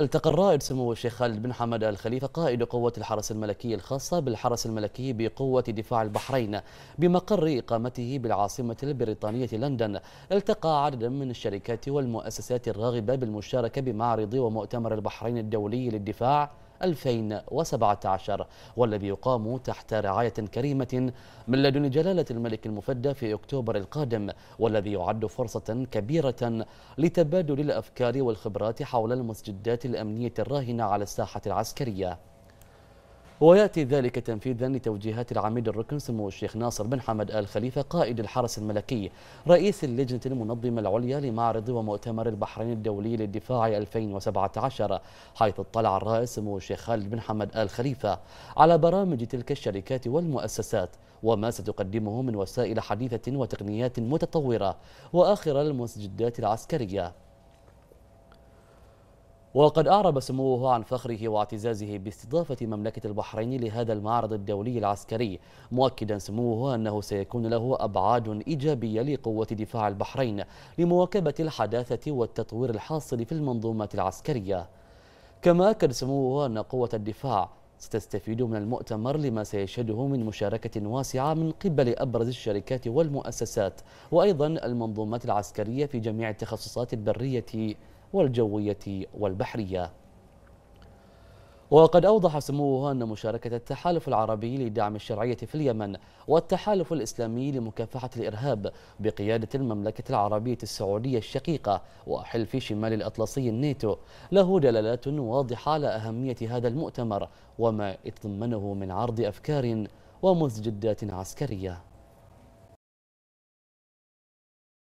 التقى الرائد سمو الشيخ خالد بن حمد آل خليفة قائد قوة الحرس الملكي الخاصة بالحرس الملكي بقوة دفاع البحرين بمقر إقامته بالعاصمة البريطانية لندن التقى عدد من الشركات والمؤسسات الراغبة بالمشاركة بمعرض ومؤتمر البحرين الدولي للدفاع 2017 والذي يقام تحت رعاية كريمة من لدن جلالة الملك المفدى في أكتوبر القادم والذي يعد فرصة كبيرة لتبادل الأفكار والخبرات حول المسجدات الأمنية الراهنة على الساحة العسكرية ويأتي ذلك تنفيذا لتوجيهات العميد الركن سمو الشيخ ناصر بن حمد آل خليفة قائد الحرس الملكي رئيس اللجنة المنظمة العليا لمعرض ومؤتمر البحرين الدولي للدفاع 2017 حيث اطلع الرئيس سمو الشيخ خالد بن حمد آل خليفة على برامج تلك الشركات والمؤسسات وما ستقدمه من وسائل حديثة وتقنيات متطورة وآخر المستجدات العسكرية وقد أعرب سموه عن فخره واعتزازه باستضافة مملكة البحرين لهذا المعرض الدولي العسكري مؤكدا سموه أنه سيكون له أبعاد إيجابية لقوة دفاع البحرين لمواكبة الحداثة والتطوير الحاصل في المنظومة العسكرية كما أكد سموه أن قوة الدفاع ستستفيد من المؤتمر لما سيشهده من مشاركة واسعة من قبل أبرز الشركات والمؤسسات وأيضا المنظومات العسكرية في جميع التخصصات البرية والجوية والبحرية وقد أوضح سموه أن مشاركة التحالف العربي لدعم الشرعية في اليمن والتحالف الإسلامي لمكافحة الإرهاب بقيادة المملكة العربية السعودية الشقيقة وحلف شمال الأطلسي الناتو له دلالات واضحة على أهمية هذا المؤتمر وما يتضمنه من عرض أفكار ومزجدات عسكريه